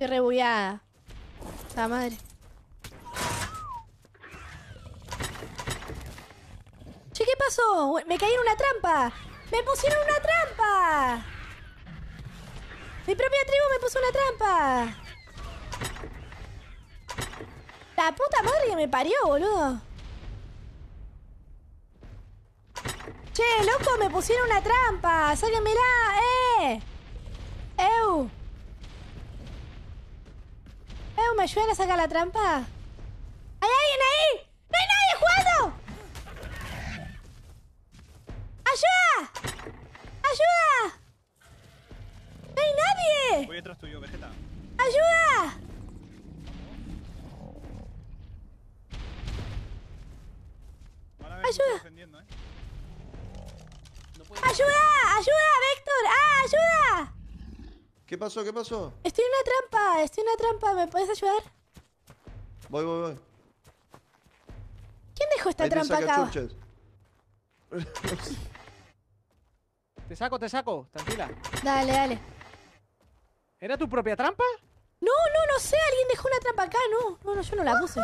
¡Qué rebullada. La madre. Che, ¿qué pasó? Me caí en una trampa. ¡Me pusieron una trampa! Mi propia tribu me puso una trampa. La puta madre que me parió, boludo. Che, loco, me pusieron una trampa. Sáquenmela, eh. ¿me ayudan a sacar la trampa? ¿Hay alguien ahí? ¡No hay nadie jugando! ¡Ayuda! ¡Ayuda! ¡No hay nadie! Voy detrás tuyo, Vegeta. ¡Ayuda! ¿eh? ¡Ayuda! ¡Ayuda! ¡Ayuda! ¿Qué pasó? ¿Qué pasó? Estoy en una trampa, estoy en una trampa. ¿Me puedes ayudar? Voy, voy, voy. ¿Quién dejó esta trampa acá? te saco, te saco, tranquila. Dale, dale. ¿Era tu propia trampa? No, no, no sé, alguien dejó una trampa acá, no. No, no, yo no la puse.